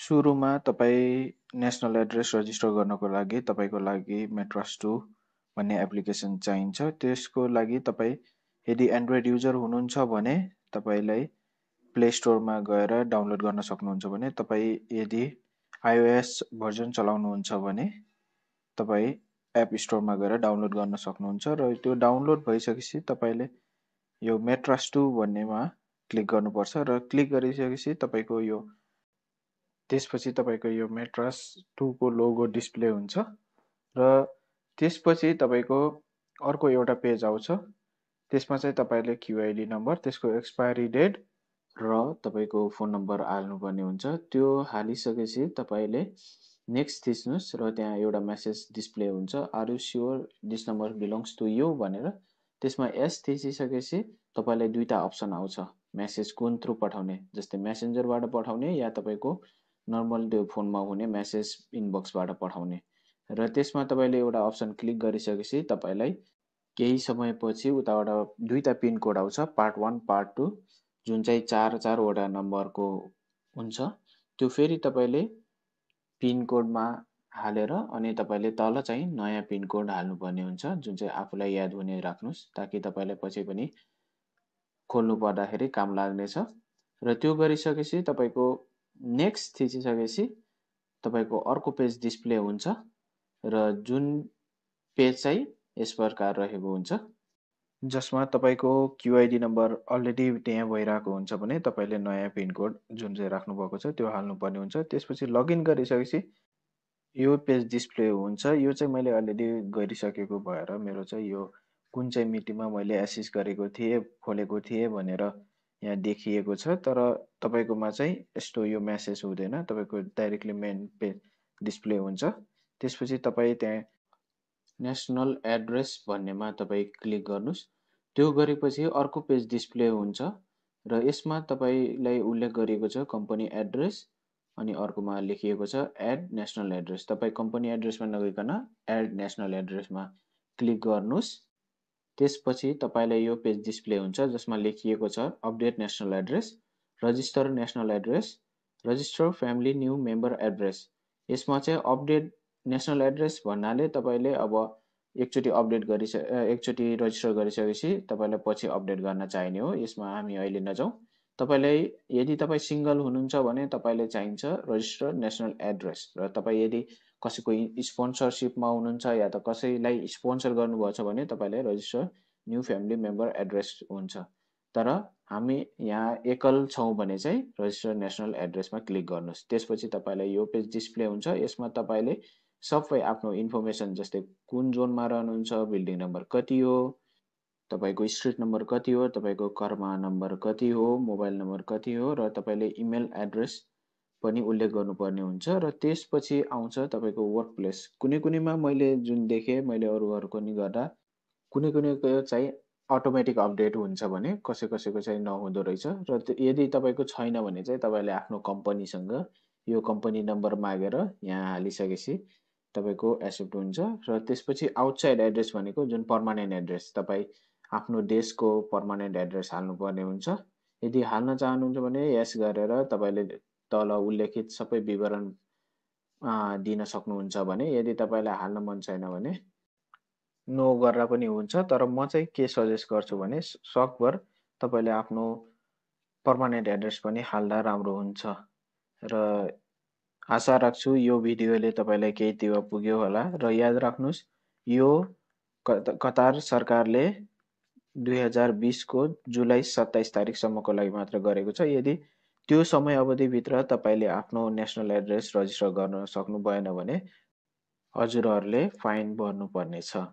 सुरुमा तपाईँ national address register गर्नको लागि तपाईँको लागि मेट्रास टू भन्ने एप्लिकेसन चाहिन्छ त्यसको लागि तपाईँ यदि एन्ड्रोइड युजर हुनुहुन्छ भने तपाईँलाई प्ले स्टोरमा गएर डाउनलोड गर्न सक्नुहुन्छ भने तपाईँ यदि आइओएस भर्जन चलाउनुहुन्छ भने तपाईँ एप स्टोरमा गएर डाउनलोड गर्न सक्नुहुन्छ र त्यो डाउनलोड भइसकेपछि तपाईँले यो मेट्रास टू भन्नेमा क्लिक गर्नुपर्छ र क्लिक गरिसकेपछि तपाईँको यो त्यसपछि तपाईँको यो मेट्रास टूको लोगो डिस्प्ले हुन्छ र त्यसपछि तपाईँको अर्को एउटा पेज आउँछ त्यसमा चाहिँ तपाईँले क्युआइडी नम्बर त्यसको एक्सपायरी डेट र तपाईँको फोन नम्बर हाल्नुपर्ने हुन्छ त्यो हालिसकेपछि तपाईँले नेक्स्ट थिच्नुहोस् र त्यहाँ एउटा मेसेज डिस्प्ले हुन्छ are you sure this number belongs to you भनेर त्यसमा एस थिचिसकेपछि तपाईँलाई दुईवटा अप्सन आउँछ मेसेज कुन थ्रु पठाउने जस्तै मेसेन्जरबाट पठाउने या तपाईँको नर्मल त्यो फोनमा हुने म्यासेज इनबक्सबाट पठाउने र त्यसमा तपाईँले एउटा अप्सन क्लिक गरिसकेपछि तपाईँलाई केही समयपछि उताबाट दुईवटा पिनकोड आउँछ पार्ट वान पार्ट टू जुन चाहिँ चार चारवटा नम्बरको हुन्छ त्यो फेरि तपाईँले पिनकोडमा हालेर अनि तपाईँले तल चाहिँ नयाँ पिनकोड हाल्नुपर्ने हुन्छ जुन चाहिँ आफूलाई याद हुने राख्नुहोस् ताकि तपाईँलाई पछि पनि खोल्नु पर्दाखेरि काम लाग्नेछ र त्यो गरिसकेपछि तपाईँको नेक्स्ट थिचिसकेपछि तपाईँको अर्को पेज डिस्प्ले हुन्छ र जुन पेज चाहिँ यस प्रकार रहेको हुन्छ जसमा तपाईँको क्युआइडी नम्बर अलरेडी त्यहाँ भइरहेको हुन्छ भने तपाईँले नयाँ पिनकोड जुन चाहिँ राख्नुभएको छ त्यो हाल्नुपर्ने हुन्छ त्यसपछि लगइन गरिसकेपछि यो पेज डिस्प्ले हुन्छ यो चाहिँ मैले अलरेडी गरिसकेको भएर मेरो चाहिँ यो कुन चाहिँ मिटिङमा मैले एसिस गरेको थिएँ खोलेको थिएँ भनेर यहाँ देखिएको छ तर तपाईँकोमा चाहिँ यस्तो यो म्यासेज हुँदैन तपाईँको डाइरेक्टली मेन पेज डिस्प्ले हुन्छ त्यसपछि तपाईँ त्यहाँ नेसनल एड्रेस भन्नेमा तपाईँ क्लिक गर्नुहोस् त्यो गरेपछि अर्को पेज डिस्प्ले हुन्छ र यसमा तपाईँलाई उल्लेख गरिएको छ कम्पनी एड्रेस अनि अर्कोमा लेखिएको छ एड नेसनल एड्रेस तपाईँ कम्पनी एड्रेसमा नगइकन एड नेसनल एड्रेसमा क्लिक गर्नुहोस् त्यसपछि तपाईँलाई यो पेज डिस्प्ले हुन्छ जसमा लेखिएको छ update national address register national address register family new member address यसमा चाहिँ अपडेट नेसनल एड्रेस भन्नाले तपाईँले अब एकचोटि अपडेट गरिसके एकचोटि रजिस्टर गरिसकेपछि तपाईँलाई पछि अपडेट गर्न चाहिने हो यसमा हामी अहिले नजाउँ तपाईँलाई यदि तपाईँ सिङ्गल हुनुहुन्छ भने तपाईँले चाहिन्छ रजिस्टर नेसनल एड्रेस र तपाईँ यदि कसैको स्पोन्सरसिपमा हुनुहुन्छ या त कसैलाई स्पोन्सर गर्नुभएको छ भने तपाईँलाई register new family member address हुन्छ तर हामी यहाँ एकल छौँ भने चाहिँ रजिस्टर नेसनल एड्रेसमा क्लिक गर्नुहोस् त्यसपछि तपाईँलाई यो पेज डिस्प्ले हुन्छ यसमा तपाईँले सबै आफ्नो इन्फर्मेसन जस्तै कुन जोनमा रहनुहुन्छ बिल्डिङ नम्बर कति हो तपाईँको स्ट्रिट नम्बर कति हो तपाईँको कर्मा नम्बर कति हो मोबाइल नम्बर कति हो र तपाईँले इमेल एड्रेस पनि उल्लेख गर्नुपर्ने हुन्छ र त्यसपछि आउँछ तपाईँको वर्क प्लेस कुनै कुनैमा मैले जुन देखेँ मैले अरूहरूको नि गर्दा कुनै कुनैको चाहिँ अटोमेटिक अपडेट हुन्छ भने कसै कसैको चाहिँ नहुँदो रहेछ र यदि तपाईँको छैन भने चाहिँ तपाईँले आफ्नो कम्पनीसँग यो कम्पनी नम्बर मागेर यहाँ हालिसकेपछि तपाईँको एक्सेप्ट हुन्छ र त्यसपछि आउटसाइड एड्रेस भनेको जुन पर्मानेन्ट एड्रेस तपाईँ आफ्नो देशको पर्मानेन्ट एड्रेस हाल्नुपर्ने हुन्छ यदि हाल्न चाहनुहुन्छ भने यस गरेर तपाईँले तल उल्लेखित सबै विवरण दिन सक्नुहुन्छ भने यदि तपाईँलाई हाल्न मन छैन भने नो गरेर पनि हुन्छ तर म चाहिँ के सजेस्ट गर्छु भने सकभर तपाईँले आफ्नो पर्मानेन्ट एड्रेस पनि हाल्दा राम्रो हुन्छ र आशा राख्छु यो भिडियोले तपाईँलाई केही टेवा पुग्यो होला र याद राख्नुहोस् यो कतार सरकारले दुई हजार बिसको जुलाई सत्ताइस तारिकसम्मको लागि मात्र गरेको छ यदि त्यो समय अवधिभित्र तपाईँले आफ्नो नेसनल एड्रेस रजिस्टर गर्न सक्नु भएन भने हजुरहरूले फाइन भर्नुपर्नेछ